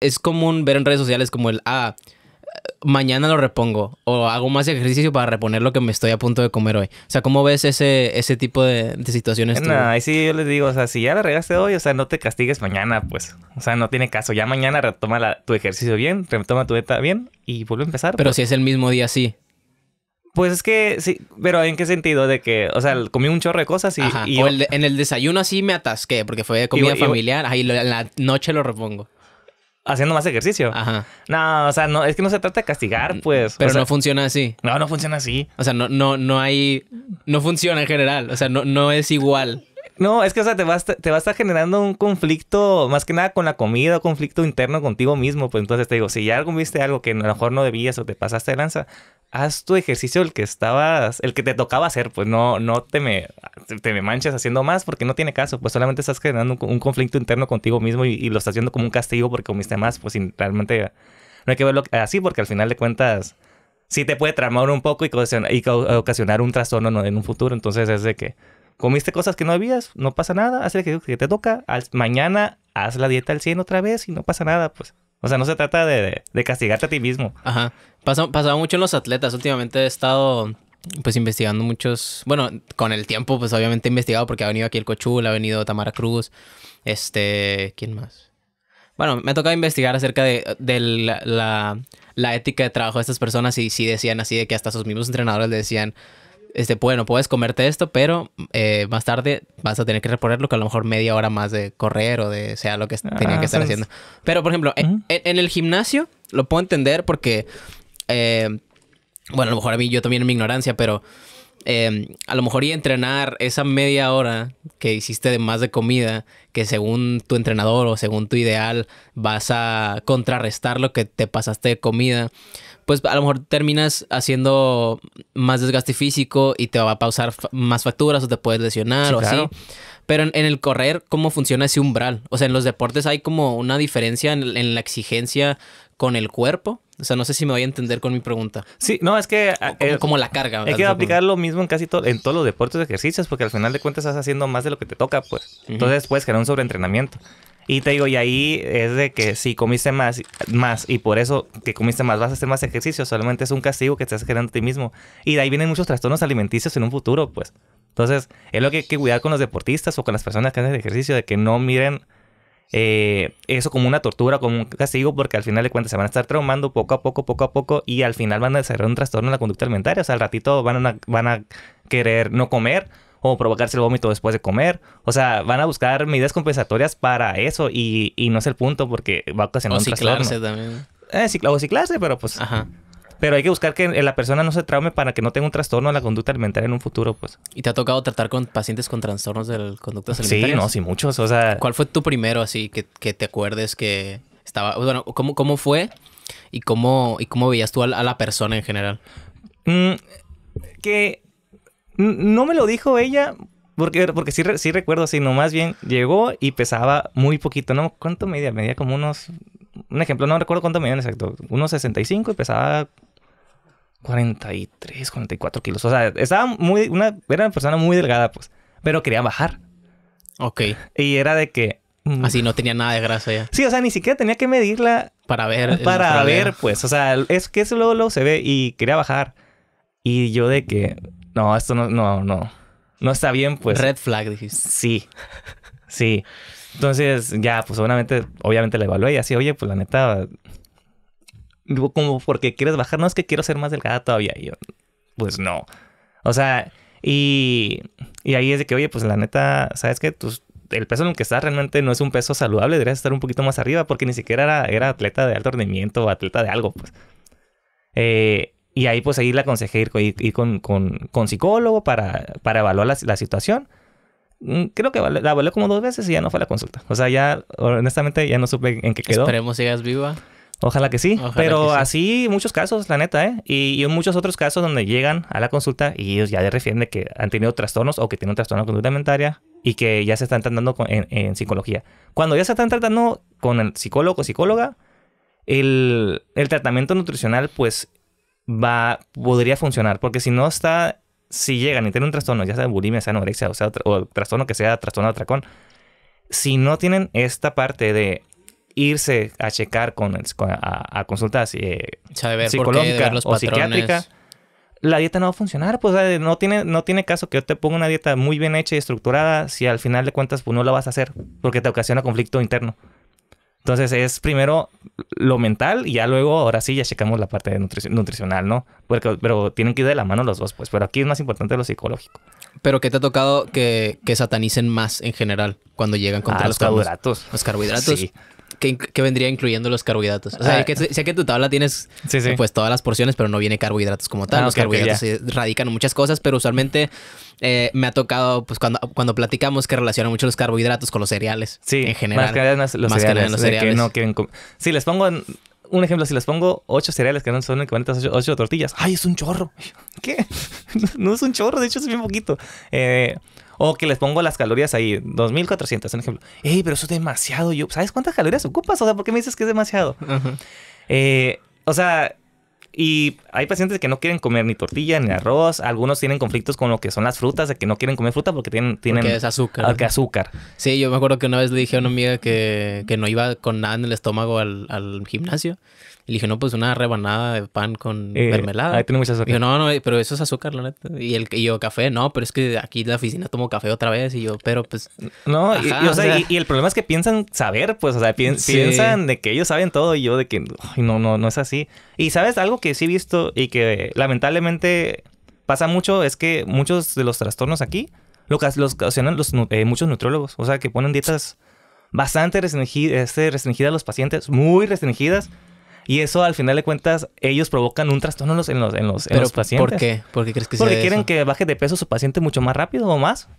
es común ver en redes sociales como el, ah, mañana lo repongo o hago más ejercicio para reponer lo que me estoy a punto de comer hoy. O sea, ¿cómo ves ese, tipo de, situaciones? No, ahí sí yo les digo, o sea, si ya la regaste hoy, o sea, no te castigues mañana, pues. O sea, no tiene caso. Ya mañana retoma tu ejercicio bien, retoma tu dieta bien y vuelve a empezar. Pero pues. si es el mismo día, sí. Pues es que sí, pero ¿en qué sentido? De que, o sea, comí un chorro de cosas y. en el desayuno así me atasqué porque fue comida familiar. Ahí en la noche lo repongo haciendo más ejercicio. Ajá. No, o sea, no, es que no se trata de castigar, mm, pues. Pero no funciona así. No, no funciona así. O sea, no, no, no hay. No funciona en general. O sea, no, no es igual. No, es que, o sea, te va, a, te estar generando un conflicto, más que nada con la comida, conflicto interno contigo mismo. Pues entonces te digo, si ya viste algo que a lo mejor no debías o te pasaste de lanza, haz tu ejercicio el que estabas, el que te tocaba hacer, pues no, no te me te me manches haciendo más porque no tiene caso, pues solamente estás generando un, conflicto interno contigo mismo y, lo estás haciendo como un castigo porque comiste más, pues realmente no hay que verlo así porque al final de cuentas sí te puede tramar un poco y, ocasionar un trastorno en un futuro, entonces es de que comiste cosas que no habías, no pasa nada, haz que, que te toca, mañana haz la dieta al 100 otra vez y no pasa nada, pues. O sea, no se trata de, castigarte a ti mismo. Ajá. pasaba mucho en los atletas. Últimamente he estado pues investigando muchos, bueno, con el tiempo pues obviamente he investigado porque ha venido aquí el Cochul, ha venido Tamara Cruz, este, ¿quién más? Bueno, me ha tocado investigar acerca de, la, la, ética de trabajo de estas personas y si decían así de que hasta sus mismos entrenadores le decían, este, bueno, puedes comerte esto, pero eh, más tarde vas a tener que reponerlo que a lo mejor media hora más de correr o de sea lo que ah, que estar haciendo. Pero, por ejemplo, en, el gimnasio lo puedo entender porque... Eh, bueno, a lo mejor a mí yo también en mi ignorancia, pero em, a lo mejor y entrenar esa media hora que hiciste de más de comida, que según tu entrenador o según tu ideal vas a contrarrestar lo que te pasaste de comida, pues a lo mejor terminas haciendo más desgaste físico y te va a pausar más facturas o te puedes lesionar o claro. así. Pero en, el correr, ¿cómo funciona ese umbral? O sea, en los deportes hay como una diferencia en, la exigencia con el cuerpo. O sea, no sé si me voy a entender con mi pregunta. Sí, no, es que... Eh, eh, como, la carga. Hay que aplicar lo mismo en casi todo, en todos los deportes de ejercicios, porque al final de cuentas estás haciendo más de lo que te toca, pues. Entonces puedes generar un sobreentrenamiento. Y te digo, y ahí es de que si comiste más, más y por eso que comiste más vas a hacer más ejercicio, solamente es un castigo que estás generando a ti mismo. Y de ahí vienen muchos trastornos alimenticios en un futuro, pues. Entonces, es lo que hay que cuidar con los deportistas o con las personas que hacen ejercicio, de que no miren eh, eso como una tortura, como un castigo, porque al final de cuentas se van a estar traumando poco a poco, poco a poco, y al final van a desarrollar un trastorno en la conducta alimentaria. O sea, al ratito van a, van a querer no comer o provocarse el vómito después de comer. O sea, van a buscar medidas compensatorias para eso y, y no es el punto porque va a ocasionar un trastorno. también. Eh, o ciclarse, pero pues... Ajá. Pero hay que buscar que la persona no se traume para que no tenga un trastorno de la conducta alimentaria en un futuro, pues. ¿Y te ha tocado tratar con pacientes con trastornos del conducta alimentaria? Sí, no, sí, muchos. O sea. ¿Cuál fue tu primero así que, te acuerdes que estaba. Bueno, ¿cómo, fue? ¿Y cómo, y cómo veías tú a la, persona en general? Mm, que no me lo dijo ella, porque, porque sí, sí recuerdo, sino más bien llegó y pesaba muy poquito, ¿no? ¿Cuánto medía? Medía como unos... Un ejemplo, no recuerdo cuánto medía exacto. Unos 65 y pesaba 43, 44 kilos. O sea, estaba muy, una, era una persona muy delgada, pues, pero quería bajar. Ok. Y era de que... Mm, así no tenía nada de grasa ya. Sí, o sea, ni siquiera tenía que medirla. Para ver. Para ver, pues. O sea, es que eso luego, luego se ve y quería bajar. Y yo de que, no, esto no, no, no. No está bien, pues. Red flag, dijiste. Sí. Sí. Entonces, ya, pues obviamente, obviamente la evalué y así, oye, pues la neta, como porque quieres bajar, no es que quiero ser más delgada todavía. yo, pues no. O sea, y, ahí es de que, oye, pues la neta, ¿sabes que pues, el peso en el que estás realmente no es un peso saludable, deberías estar un poquito más arriba porque ni siquiera era, atleta de alto rendimiento o atleta de algo, pues. Eh, y ahí pues ahí le aconsejé ir, con, psicólogo para, para evaluar la, la situación. Mm, creo que la evalué como dos veces y ya no fue la consulta. O sea, ya honestamente ya no supe en qué quedó. Esperemos sigas viva. Ojalá que sí, pero así muchos casos, la neta, ¿eh? Y, y, muchos otros casos donde llegan a la consulta y ellos ya le refieren de que han tenido trastornos o que tienen un trastorno de conducta alimentaria y que ya se están tratando en, psicología. Cuando ya se están tratando con el psicólogo o psicóloga, el, tratamiento nutricional pues va, podría funcionar, porque si no está, si llegan y tienen un trastorno, ya sea bulimia, sea anorexia o trastorno que sea trastorno de atracón, si no tienen esta parte de irse a checar con, a, consultas eh, psicológicas o psiquiátrica, la dieta no va a funcionar. Pues no tiene, no tiene caso que yo te ponga una dieta muy bien hecha y estructurada si al final de cuentas pues, no la vas a hacer porque te ocasiona conflicto interno. Entonces es primero lo mental y ya luego, ahora sí, ya checamos la parte nutricional, ¿no? pero tienen que ir de la mano los dos, pues. Pero aquí es más importante lo psicológico. ¿Pero qué te ha tocado que, satanicen más en general cuando llegan contra ah, los, los carbohidratos? Los carbohidratos. Sí que, vendría incluyendo los carbohidratos. O sea, ah. que, que tu tabla tienes pues todas las porciones, pero no viene carbohidratos como tal. Ah, los carbohidratos radican en muchas cosas, pero usualmente eh, me ha tocado, pues cuando, cuando platicamos, que relacionan mucho los carbohidratos con los cereales. Sí, en general. Más que más cereales. Los cereales. Que no quieren si les pongo un ejemplo, si les pongo ocho cereales que no son equivalentes a ocho tortillas, ¡ay, es un chorro! ¿Qué? No es un chorro, de hecho es bien poquito. Eh, o que les pongo las calorías ahí, 2400, un ejemplo. Ey, pero eso es demasiado. Yo, ¿sabes cuántas calorías ocupas? O sea, ¿por qué me dices que es demasiado? Eh, o sea, y hay pacientes que no quieren comer ni tortilla ni arroz. Algunos tienen conflictos con lo que son las frutas, de que no quieren comer fruta porque tienen. tienen porque es azúcar. Ah, que azúcar. Sí, yo me acuerdo que una vez le dije a una amiga que, que no iba con nada en el estómago al, gimnasio. Y le dije, no, pues una rebanada de pan con eh, mermelada. Ahí tiene mucha azúcar. Y no, no, eh, pero eso es azúcar, la neta. Y, el, yo, café, no, pero es que aquí en la oficina tomo café otra vez. Y yo, pero pues. No, y, o sea, y, el problema es que piensan saber, pues, o sea, piensan de que ellos saben todo y yo de que, ay, no, no, no es así. Y sabes algo que que sí he visto y que lamentablemente pasa mucho es que muchos de los trastornos aquí lo los ocasionan los, eh, muchos nutrólogos. O sea, que ponen dietas bastante este, restringidas, a los pacientes, muy restringidas. Y eso, al final de cuentas, ellos provocan un trastorno en los, pacientes. ¿Por qué? ¿Por qué crees que Porque quieren que baje de peso su paciente mucho más rápido o más.